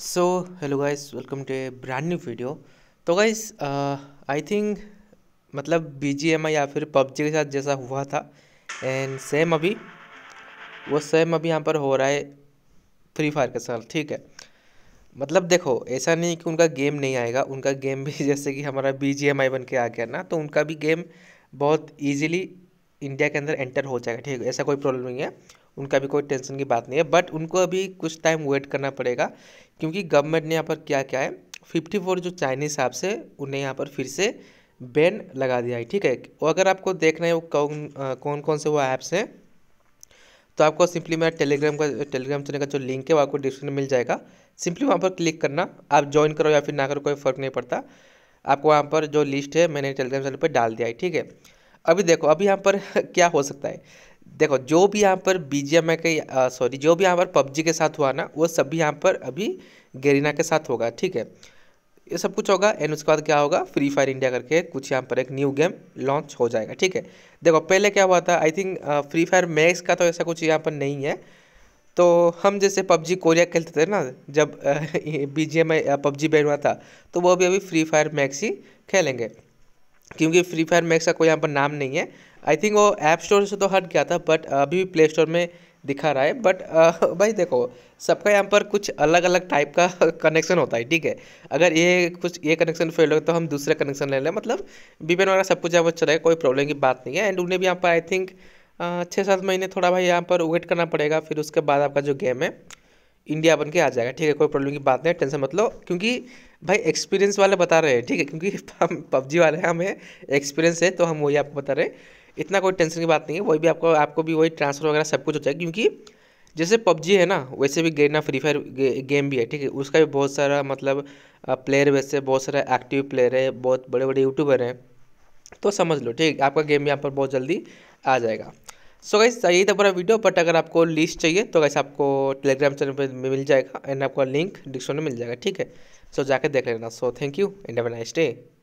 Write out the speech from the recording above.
so hello guys welcome to a brand new video तो guys I think मतलब B या फिर PUBG के साथ जैसा हुआ था एंड सेम अभी वो सेम अभी यहाँ पर हो रहा है फ्री फायर के साथ ठीक है मतलब देखो ऐसा नहीं कि उनका गेम नहीं आएगा उनका गेम भी जैसे कि हमारा बी जी एम आई बन के आ गया ना तो उनका भी गेम बहुत ईजिली इंडिया के अंदर एंटर हो जाएगा ठीक है ऐसा कोई प्रॉब्लम नहीं है उनका भी कोई टेंशन की बात नहीं है बट उनको अभी कुछ टाइम वेट करना पड़ेगा क्योंकि गवर्नमेंट ने यहाँ पर क्या क्या है फिफ्टी फोर जो चाइनीज ऐप्स है उन्हें यहाँ पर फिर से बैन लगा दिया है ठीक है और अगर आपको देखना है वो कौन कौन कौन से वो ऐप्स हैं तो आपको सिंपली मेरा टेलीग्राम का टेलीग्राम चैनल का जो लिंक है वो आपको डिस्क्रिप्शन में मिल जाएगा सिंपली वहाँ पर क्लिक करना आप ज्वाइन करो या फिर ना करो कोई फ़र्क नहीं पड़ता आपको वहाँ पर जो लिस्ट है मैंने टेलीग्राम चैनल पर डाल दिया है ठीक है अभी देखो अभी यहाँ पर क्या हो सकता है देखो जो भी यहाँ पर बी जी एम आई के सॉरी जो भी यहाँ पर पबजी के साथ हुआ ना वो भी यहाँ पर अभी गेरीना के साथ होगा ठीक है ये सब कुछ होगा एंड उसके बाद क्या होगा फ्री फायर इंडिया करके कुछ यहाँ पर एक न्यू गेम लॉन्च हो जाएगा ठीक है देखो पहले क्या हुआ था I think free fire max का तो ऐसा कुछ यहाँ पर नहीं है तो हम जैसे पबजी कोरिया खेलते थे ना जब B G M I PUBG ban हुआ था तो वो भी अभी फ्री फायर मैक्स ही खेलेंगे क्योंकि फ्री फायर मैक्स का कोई यहाँ पर नाम नहीं है आई थिंक वो ऐप स्टोर से तो हट गया था बट अभी भी प्ले स्टोर में दिखा रहा है बट भाई देखो सबका यहाँ पर कुछ अलग अलग टाइप का कनेक्शन होता है ठीक है अगर ये कुछ ये कनेक्शन फेल हो तो हम दूसरा कनेक्शन ले लें मतलब बीपेन वगैरह सब कुछ यहाँ पर चलाएगा कोई प्रॉब्लम की बात नहीं है एंड उन्हें भी यहाँ पर आई थिंक छः सात महीने थोड़ा भाई यहाँ पर वेट करना पड़ेगा फिर उसके बाद आपका जो गेम है इंडिया बन के आ जाएगा ठीक है कोई प्रॉब्लम की बात नहीं टेंशन मत लो क्योंकि भाई एक्सपीरियंस वाले बता रहे हैं ठीक है क्योंकि हम पबजी वाले हैं हमें एक्सपीरियंस है तो हम वही आपको बता रहे हैं इतना कोई टेंशन की बात नहीं है वही भी आपको आपको भी वही ट्रांसफर वगैरह सब कुछ हो जाएगा क्योंकि जैसे पबजी है ना वैसे भी गेना फ्री फायर गेम भी है ठीक है उसका भी बहुत सारा मतलब प्लेयर वैसे बहुत सारा एक्टिव प्लेयर है बहुत बड़े बड़े यूट्यूबर हैं तो समझ लो ठीक आपका गेम यहाँ पर बहुत जल्दी आ जाएगा सो गाइस यही था पूरा वीडियो बट अगर आपको लिस्ट चाहिए तो गाइस आपको टेलीग्राम चैनल पर मिल जाएगा एंड आपको लिंक डिस्क्रिप्शन में मिल जाएगा ठीक है सो so, जाके देख लेना so thank you and have nice day